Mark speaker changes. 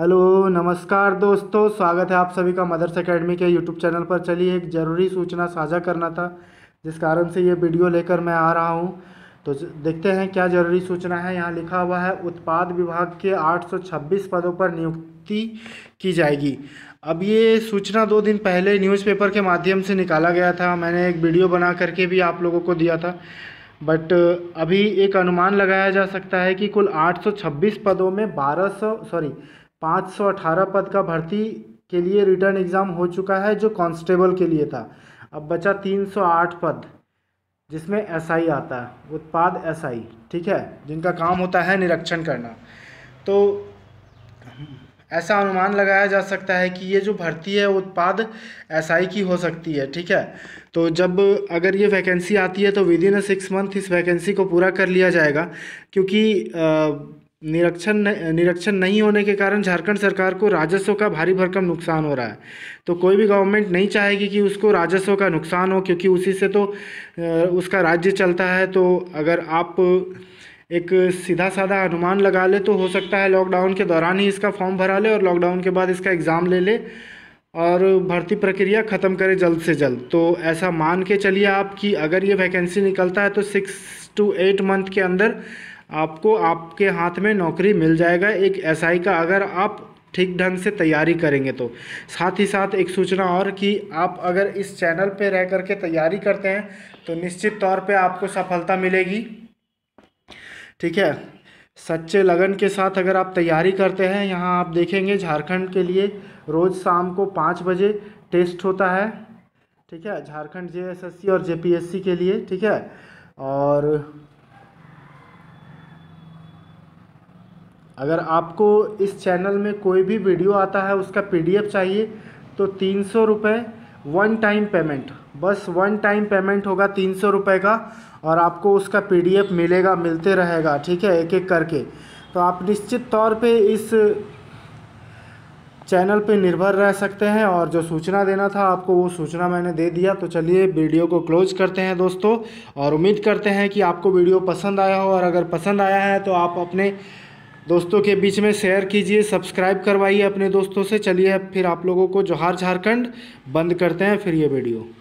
Speaker 1: hello नमस्कार दोस्तों स्वागत है आप सभी का मदर्स एकेडमी के यूट्यूब चैनल पर चलिए एक ज़रूरी सूचना साझा करना था जिस कारण से ये वीडियो लेकर मैं आ रहा हूँ तो देखते हैं क्या ज़रूरी सूचना है यहाँ लिखा हुआ है उत्पाद विभाग के 826 पदों पर नियुक्ति की जाएगी अब ये सूचना दो दिन पहले न्यूज़पेपर के माध्यम से निकाला गया था मैंने एक वीडियो बना करके भी आप लोगों को दिया था बट अभी एक अनुमान लगाया जा सकता है कि कुल 826 पदों में 1200 सॉरी 518 पद का भर्ती के लिए रिटर्न एग्ज़ाम हो चुका है जो कांस्टेबल के लिए था अब बचा 308 पद जिसमें एसआई आता है उत्पाद एसआई ठीक है जिनका काम होता है निरीक्षण करना तो ऐसा अनुमान लगाया जा सकता है कि ये जो भर्ती है उत्पाद एसआई की हो सकती है ठीक है तो जब अगर ये वैकेंसी आती है तो within a six month इस वैकेंसी को पूरा कर लिया जाएगा क्योंकि निरीक्षण निरीक्षण नहीं होने के कारण झारखंड सरकार को राजस्व का भारी भरकम नुकसान हो रहा है तो कोई भी गवर्नमेंट नहीं चाहेगी कि उसको राजस्व का नुकसान हो क्योंकि उसी से तो उसका राज्य चलता है तो अगर आप एक सीधा साधा अनुमान लगा ले तो हो सकता है लॉकडाउन के दौरान ही इसका फॉर्म भरा ले और लॉकडाउन के बाद इसका एग्ज़ाम ले ले और भर्ती प्रक्रिया ख़त्म करे जल्द से जल्द तो ऐसा मान के चलिए आप कि अगर ये वैकेंसी निकलता है तो सिक्स टू एट मंथ के अंदर आपको आपके हाथ में नौकरी मिल जाएगा एक एसआई का अगर आप ठीक ढंग से तैयारी करेंगे तो साथ ही साथ एक सूचना और कि आप अगर इस चैनल पे रह करके तैयारी करते हैं तो निश्चित तौर पे आपको सफलता मिलेगी ठीक है सच्चे लगन के साथ अगर आप तैयारी करते हैं यहाँ आप देखेंगे झारखंड के लिए रोज़ शाम को पाँच बजे टेस्ट होता है ठीक है झारखंड जे और जे के लिए ठीक है और अगर आपको इस चैनल में कोई भी वीडियो आता है उसका पीडीएफ चाहिए तो तीन सौ रुपये वन टाइम पेमेंट बस वन टाइम पेमेंट होगा तीन सौ रुपये का और आपको उसका पीडीएफ मिलेगा मिलते रहेगा ठीक है एक एक करके तो आप निश्चित तौर पे इस चैनल पे निर्भर रह सकते हैं और जो सूचना देना था आपको वो सूचना मैंने दे दिया तो चलिए वीडियो को क्लोज करते हैं दोस्तों और उम्मीद करते हैं कि आपको वीडियो पसंद आया हो और अगर पसंद आया है तो आप अपने दोस्तों के बीच में शेयर कीजिए सब्सक्राइब करवाइए अपने दोस्तों से चलिए फिर आप लोगों को जोहार झारखंड बंद करते हैं फिर ये वीडियो